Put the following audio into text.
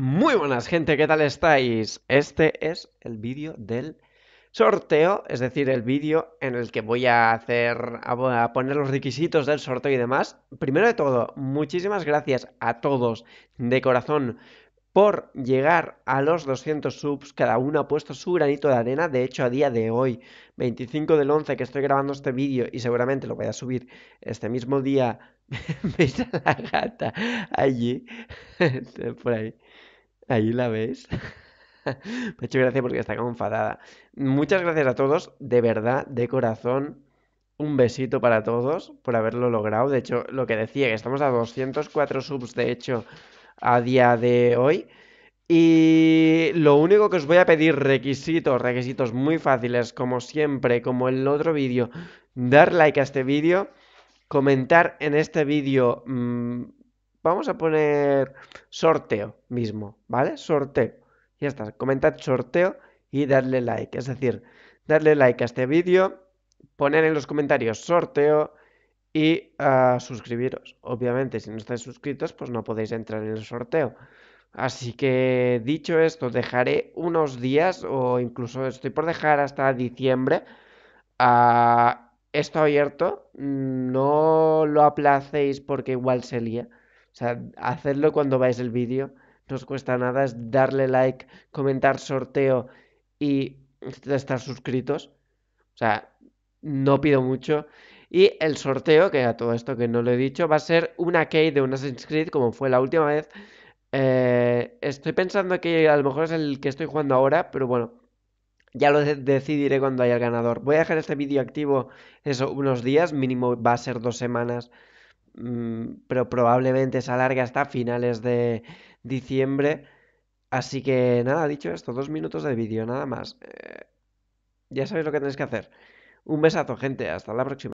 Muy buenas gente, ¿qué tal estáis? Este es el vídeo del sorteo, es decir, el vídeo en el que voy a hacer, a poner los requisitos del sorteo y demás. Primero de todo, muchísimas gracias a todos de corazón por llegar a los 200 subs, cada uno ha puesto su granito de arena, de hecho a día de hoy, 25 del 11 que estoy grabando este vídeo y seguramente lo voy a subir este mismo día, veis a la gata allí, por ahí, Ahí la ves. Me ha hecho gracia porque está como enfadada. Muchas gracias a todos, de verdad, de corazón. Un besito para todos por haberlo logrado. De hecho, lo que decía, que estamos a 204 subs, de hecho, a día de hoy. Y lo único que os voy a pedir, requisitos, requisitos muy fáciles, como siempre, como en el otro vídeo, dar like a este vídeo, comentar en este vídeo mm, Vamos a poner sorteo mismo, ¿vale? Sorteo. Ya está, comentad sorteo y darle like. Es decir, darle like a este vídeo, poner en los comentarios sorteo y ah, suscribiros. Obviamente, si no estáis suscritos, pues no podéis entrar en el sorteo. Así que dicho esto, dejaré unos días o incluso estoy por dejar hasta diciembre esto abierto. No lo aplacéis porque igual se lía. O sea, hacedlo cuando veáis el vídeo, no os cuesta nada, es darle like, comentar sorteo y estar suscritos. O sea, no pido mucho. Y el sorteo, que a todo esto que no lo he dicho, va a ser una key de un Assassin's Creed, como fue la última vez. Eh, estoy pensando que a lo mejor es el que estoy jugando ahora, pero bueno, ya lo decidiré cuando haya el ganador. Voy a dejar este vídeo activo eso unos días, mínimo va a ser dos semanas Mm, pero probablemente se alargue hasta finales de diciembre. Así que nada, dicho esto, dos minutos de vídeo, nada más. Eh, ya sabéis lo que tenéis que hacer. Un besazo, gente, hasta la próxima.